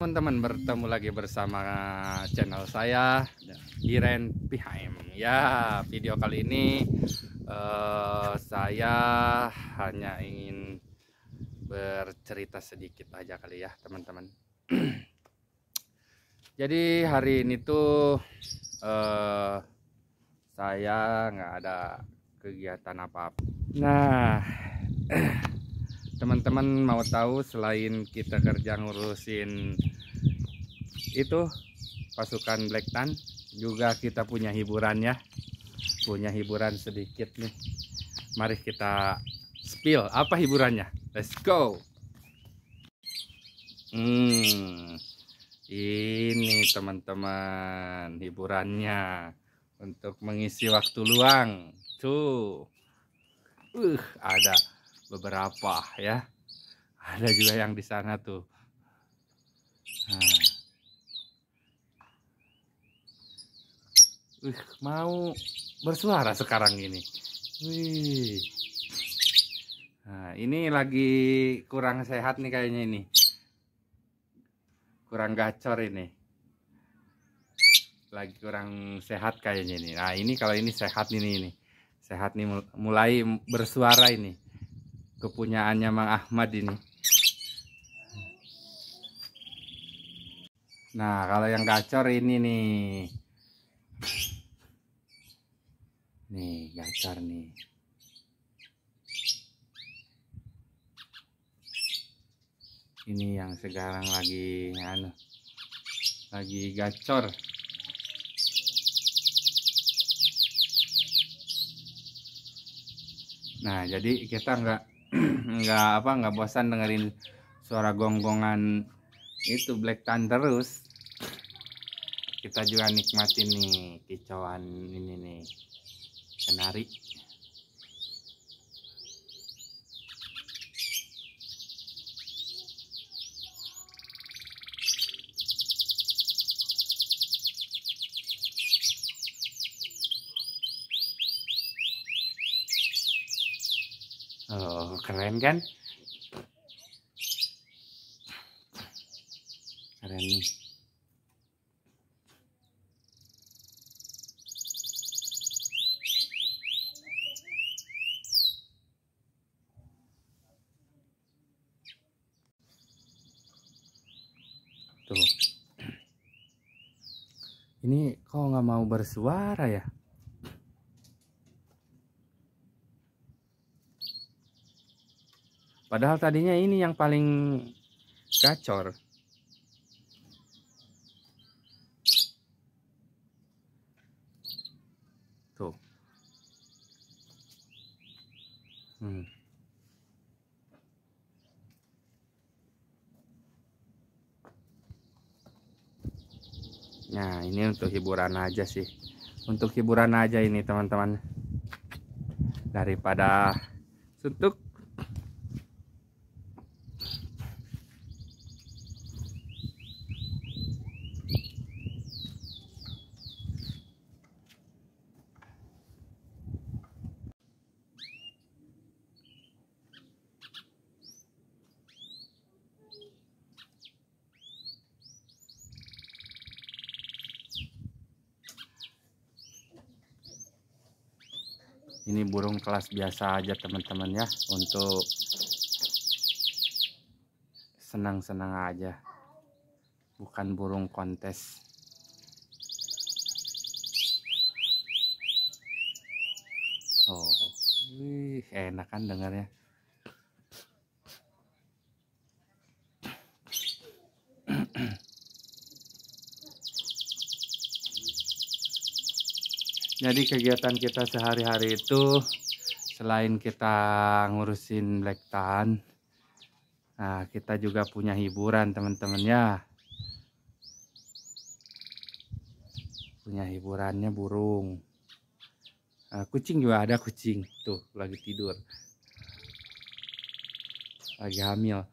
teman-teman bertemu lagi bersama channel saya ya. Iren Pihaim ya video kali ini uh, saya hanya ingin bercerita sedikit aja kali ya teman-teman jadi hari ini tuh uh, saya nggak ada kegiatan apa-apa nah teman-teman mau tahu selain kita kerja ngurusin itu pasukan Black Tan juga kita punya hiburan ya punya hiburan sedikit nih mari kita spill apa hiburannya let's go hmm ini teman-teman hiburannya untuk mengisi waktu luang tuh uh ada beberapa ya ada juga yang di sana tuh nah. Wih, mau bersuara sekarang ini. Wih. Nah, ini lagi kurang sehat nih kayaknya ini. Kurang gacor ini. Lagi kurang sehat kayaknya ini. Nah, ini kalau ini sehat ini ini. Sehat nih mulai bersuara ini. Kepunyaannya Mang Ahmad ini. Nah, kalau yang gacor ini nih besar nih ini yang sekarang lagi anu lagi gacor nah jadi kita nggak nggak apa nggak bosan dengerin suara gonggongan itu black tan terus kita juga nikmatin nih kicauan ini nih kenari Oh, keren kan? Keren nih. ini kok nggak mau bersuara ya padahal tadinya ini yang paling gacor tuh hmm. Nah ini untuk hiburan aja sih Untuk hiburan aja ini teman-teman Daripada suntuk ini burung kelas biasa aja teman-teman ya untuk senang-senang aja bukan burung kontes oh enak kan dengarnya Jadi kegiatan kita sehari-hari itu selain kita ngurusin black tan, nah kita juga punya hiburan teman-teman ya. Punya hiburannya burung. Nah, kucing juga ada kucing tuh lagi tidur. Lagi hamil.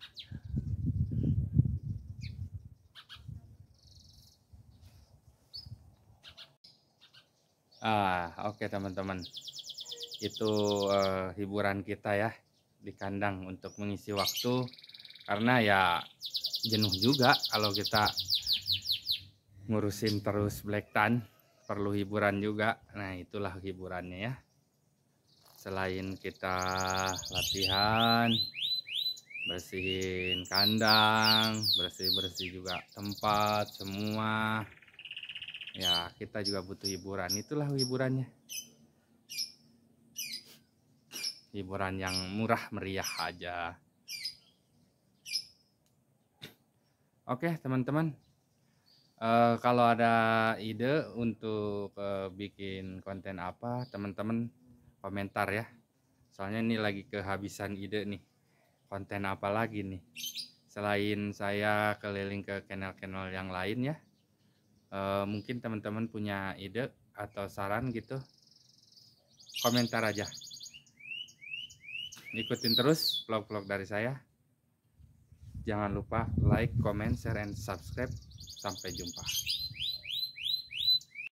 Ah, oke okay, teman-teman. Itu uh, hiburan kita ya di kandang untuk mengisi waktu karena ya jenuh juga kalau kita ngurusin terus black tan perlu hiburan juga. Nah, itulah hiburannya ya. Selain kita latihan bersihin kandang, bersih-bersih juga tempat semua ya kita juga butuh hiburan itulah hiburannya hiburan yang murah meriah aja oke teman-teman uh, kalau ada ide untuk uh, bikin konten apa teman-teman komentar ya soalnya ini lagi kehabisan ide nih konten apa lagi nih selain saya keliling ke channel-channel yang lain ya Eh, mungkin teman-teman punya ide atau saran gitu komentar aja ikutin terus vlog-vlog dari saya jangan lupa like, comment, share, and subscribe sampai jumpa